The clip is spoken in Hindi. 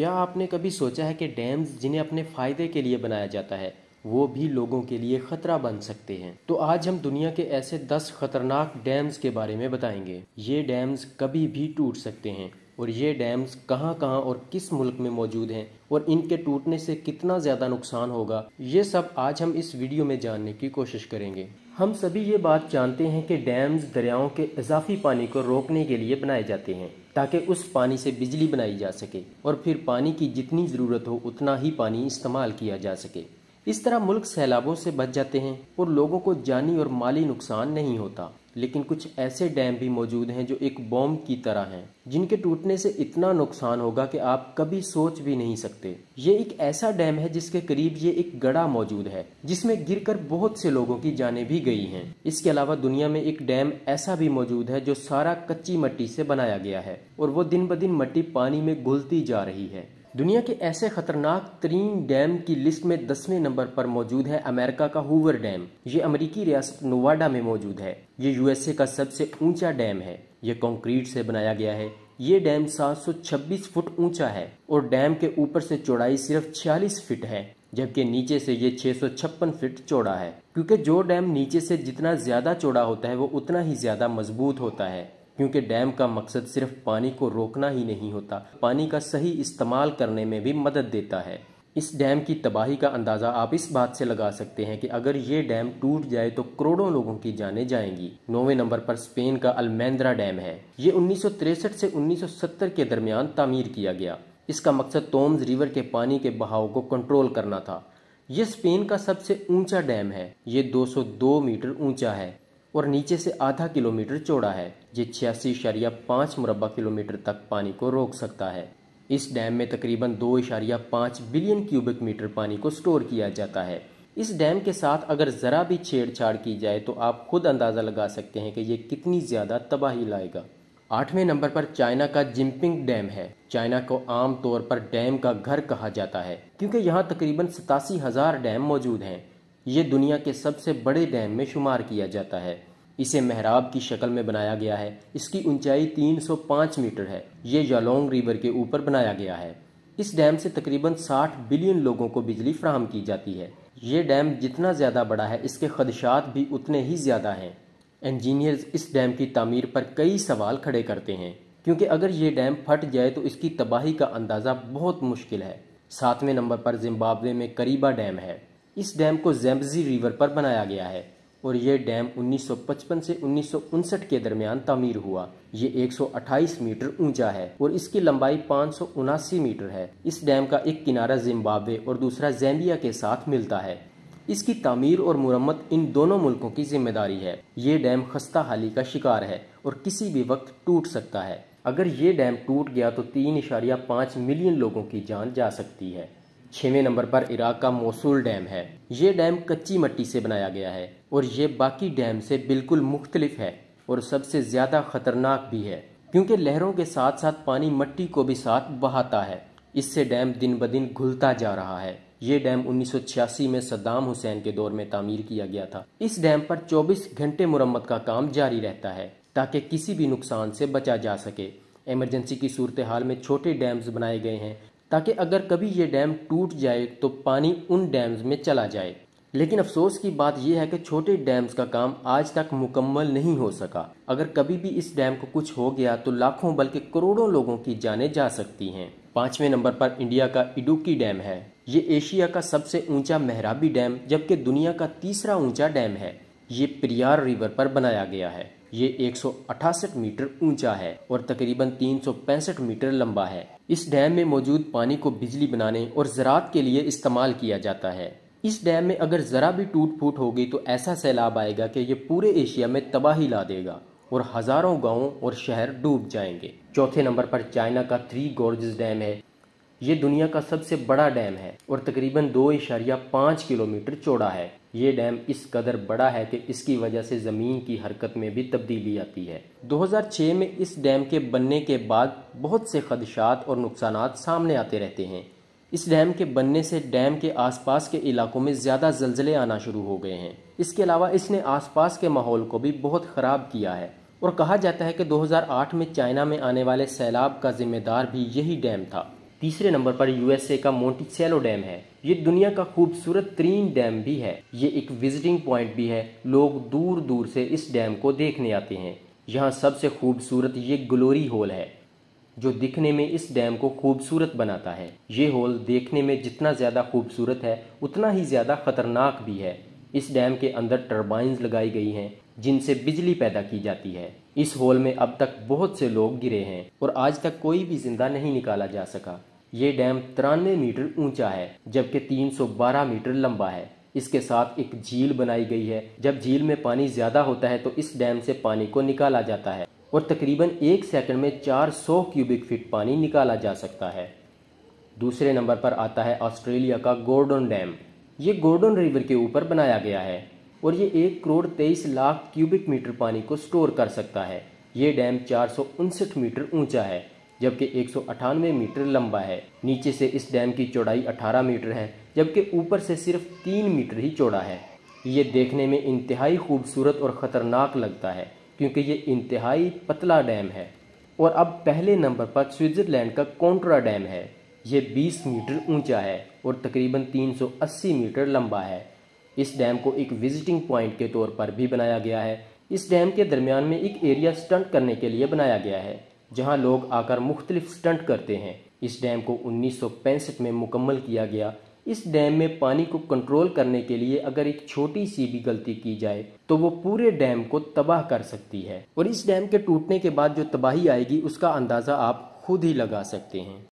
क्या आपने कभी सोचा है कि डैम्स जिन्हें अपने फ़ायदे के लिए बनाया जाता है वो भी लोगों के लिए खतरा बन सकते हैं तो आज हम दुनिया के ऐसे 10 खतरनाक डैम्स के बारे में बताएंगे ये डैम्स कभी भी टूट सकते हैं और ये डैम्स कहाँ कहाँ और किस मुल्क में मौजूद हैं और इनके टूटने से कितना ज़्यादा नुकसान होगा ये सब आज हम इस वीडियो में जानने की कोशिश करेंगे हम सभी ये बात जानते हैं कि डैम्स दरियाओं के इजाफी पानी को रोकने के लिए बनाए जाते हैं ताकि उस पानी से बिजली बनाई जा सके और फिर पानी की जितनी ज़रूरत हो उतना ही पानी इस्तेमाल किया जा सके इस तरह मुल्क सैलाबों से बच जाते हैं और लोगों को जानी और माली नुकसान नहीं होता लेकिन कुछ ऐसे डैम भी मौजूद हैं जो एक बॉम्ब की तरह हैं जिनके टूटने से इतना नुकसान होगा कि आप कभी सोच भी नहीं सकते ये एक ऐसा डैम है जिसके करीब ये एक गड़ा मौजूद है जिसमें गिरकर बहुत से लोगों की जानें भी गई हैं इसके अलावा दुनिया में एक डैम ऐसा भी मौजूद है जो सारा कच्ची मट्टी से बनाया गया है और वो दिन ब दिन मट्टी पानी में घुलती जा रही है दुनिया के ऐसे खतरनाक तरीन डैम की लिस्ट में दसवें नंबर पर मौजूद है अमेरिका का हूवर डैम ये अमेरिकी रियासत नोवाडा में मौजूद है ये यूएसए का सबसे ऊंचा डैम है ये कंक्रीट से बनाया गया है ये डैम 726 फुट ऊंचा है और डैम के ऊपर से चौड़ाई सिर्फ 46 फीट है जबकि नीचे से ये 656 फीट चौड़ा है क्योंकि जो डैम नीचे से जितना ज्यादा चौड़ा होता है वो उतना ही ज्यादा मजबूत होता है क्योंकि डैम का मकसद सिर्फ पानी को रोकना ही नहीं होता पानी का सही इस्तेमाल करने में भी मदद देता है इस डैम की तबाही का अंदाज़ा आप इस बात से लगा सकते हैं कि अगर ये डैम टूट जाए तो करोड़ों लोगों की जानें जाएंगी नौवे नंबर पर स्पेन का अलमेंद्रा डैम है ये 1963 से 1970 के दरमियान तमीर किया गया इसका मकसद टोम्स रिवर के पानी के बहाव को कंट्रोल करना था यह स्पेन का सबसे ऊंचा डैम है ये 202 मीटर ऊंचा है और नीचे से आधा किलोमीटर चौड़ा है जो छियासी इशारिया पाँच मुरबा किलोमीटर तक पानी को रोक सकता है इस डैम में तकरीबन दो इशारिया पाँच बिलियन क्यूबिक मीटर पानी को स्टोर किया जाता है इस डैम के साथ अगर ज़रा भी छेड़छाड़ की जाए तो आप खुद अंदाज़ा लगा सकते हैं कि ये कितनी ज़्यादा तबाही लाएगा आठवें नंबर पर चाइना का जिमपिंग डैम है चाइना को आम तौर पर डैम का घर कहा जाता है क्योंकि यहाँ तकरीबन सतासी हजार डैम मौजूद हैं ये दुनिया के सबसे बड़े डैम में शुमार किया जाता है इसे मेहराब की शक्ल में बनाया गया है इसकी ऊंचाई 305 मीटर है ये यालोंग रिवर के ऊपर बनाया गया है इस डैम से तकरीबन 60 बिलियन लोगों को बिजली फ्राहम की जाती है ये डैम जितना ज़्यादा बड़ा है इसके खदशात भी उतने ही ज़्यादा हैं इंजीनियर्स इस डैम की तमीर पर कई सवाल खड़े करते हैं क्योंकि अगर ये डैम फट जाए तो इसकी तबाही का अंदाज़ा बहुत मुश्किल है सातवें नंबर पर जिम्बाब्वे में करीबा डैम है इस डैम को जैम्बजी रिवर पर बनाया गया है और यह डैम 1955 से उन्नीस के दरमियान तमीर हुआ ये 128 मीटर ऊंचा है और इसकी लंबाई पाँच मीटर है इस डैम का एक किनारा जिम्बाब्वे और दूसरा जैम्बिया के साथ मिलता है इसकी तमीर और मुरम्मत इन दोनों मुल्कों की जिम्मेदारी है ये डैम खस्ता हाली का शिकार है और किसी भी वक्त टूट सकता है अगर ये डैम टूट गया तो तीन इशारिया पाँच मिलियन लोगों की जान जा सकती है छवें नंबर पर इराक का मौसू डैम है ये डैम कच्ची मट्टी से बनाया गया है और ये बाकी डैम से बिल्कुल मुख्तलिफ है और सबसे ज़्यादा ख़तरनाक भी है क्योंकि लहरों के साथ साथ पानी मट्टी को भी साथ बहाता है इससे डैम दिन ब दिन घुलता जा रहा है ये डैम 1986 में सद्दाम हुसैन के दौर में तामीर किया गया था इस डैम पर 24 घंटे मुरम्मत का काम जारी रहता है ताकि किसी भी नुकसान से बचा जा सके एमरजेंसी की सूरत हाल में छोटे डैम्स बनाए गए हैं ताकि अगर कभी ये डैम टूट जाए तो पानी उन डैम्स में चला जाए लेकिन अफसोस की बात यह है कि छोटे डैम्स का काम आज तक मुकम्मल नहीं हो सका अगर कभी भी इस डैम को कुछ हो गया तो लाखों बल्कि करोड़ों लोगों की जाने जा सकती हैं पांचवें नंबर पर इंडिया का इडुकी डैम है ये एशिया का सबसे ऊंचा मेहराबी डैम जबकि दुनिया का तीसरा ऊंचा डैम है ये प्रियार रिवर पर बनाया गया है ये एक मीटर ऊंचा है और तकरीबन तीन मीटर लंबा है इस डैम में मौजूद पानी को बिजली बनाने और ज़रात के लिए इस्तेमाल किया जाता है इस डैम में अगर ज़रा भी टूट फूट होगी तो ऐसा सैलाब आएगा कि ये पूरे एशिया में तबाही ला देगा और हज़ारों गाँव और शहर डूब जाएंगे चौथे नंबर पर चाइना का थ्री गोर्जेस डैम है ये दुनिया का सबसे बड़ा डैम है और तकरीबन दो इशारिया पाँच किलोमीटर चौड़ा है ये डैम इस कदर बड़ा है कि इसकी वजह से ज़मीन की हरकत में भी तब्दीली आती है 2006 में इस डैम के बनने के बाद बहुत से खदशात और नुकसान सामने आते रहते हैं इस डैम के बनने से डैम के आसपास के इलाकों में ज़्यादा जल्जले आना शुरू हो गए हैं इसके अलावा इसने आसपास के माहौल को भी बहुत ख़राब किया है और कहा जाता है कि 2008 में चाइना में आने वाले सैलाब का जिम्मेदार भी यही डैम था तीसरे नंबर पर यूएसए का मोंटिसेलो डैम है ये दुनिया का खूबसूरत तरीन डैम भी है ये एक विजिटिंग पॉइंट भी है लोग दूर दूर से इस डैम को देखने आते हैं यहाँ सबसे खूबसूरत ये ग्लोरी होल है जो दिखने में इस डैम को खूबसूरत बनाता है ये होल देखने में जितना ज़्यादा खूबसूरत है उतना ही ज़्यादा खतरनाक भी है इस डैम के अंदर टर्बाइंस लगाई गई हैं जिनसे बिजली पैदा की जाती है इस होल में अब तक बहुत से लोग गिरे हैं और आज तक कोई भी जिंदा नहीं निकाला जा सका ये डैम तिरानवे मीटर ऊंचा है जबकि 312 मीटर लंबा है इसके साथ एक झील बनाई गई है जब झील में पानी ज़्यादा होता है तो इस डैम से पानी को निकाला जाता है और तकरीबन एक सेकंड में 400 क्यूबिक फीट पानी निकाला जा सकता है दूसरे नंबर पर आता है ऑस्ट्रेलिया का गोर्डन डैम ये गोर्डन रिवर के ऊपर बनाया गया है और ये एक करोड़ तेईस लाख क्यूबिक मीटर पानी को स्टोर कर सकता है ये डैम चार मीटर ऊंचा है जबकि एक मीटर लंबा है नीचे से इस डैम की चौड़ाई 18 मीटर है जबकि ऊपर से सिर्फ तीन मीटर ही चौड़ा है ये देखने में इंतहाई खूबसूरत और ख़तरनाक लगता है क्योंकि ये इंतहाई पतला डैम है और अब पहले नंबर पर स्विट्ज़रलैंड का कोंट्रा डैम है ये 20 मीटर ऊंचा है और तकरीबन 380 मीटर लंबा है इस डैम को एक विजिटिंग पॉइंट के तौर पर भी बनाया गया है इस डैम के दरमियान में एक एरिया स्टंट करने के लिए बनाया गया है जहां लोग आकर मुख्तलिफ स्टंट करते हैं इस डैम को उन्नीस में मुकम्मल किया गया इस डैम में पानी को कंट्रोल करने के लिए अगर एक छोटी सी भी गलती की जाए तो वो पूरे डैम को तबाह कर सकती है और इस डैम के टूटने के बाद जो तबाही आएगी उसका अंदाज़ा आप खुद ही लगा सकते हैं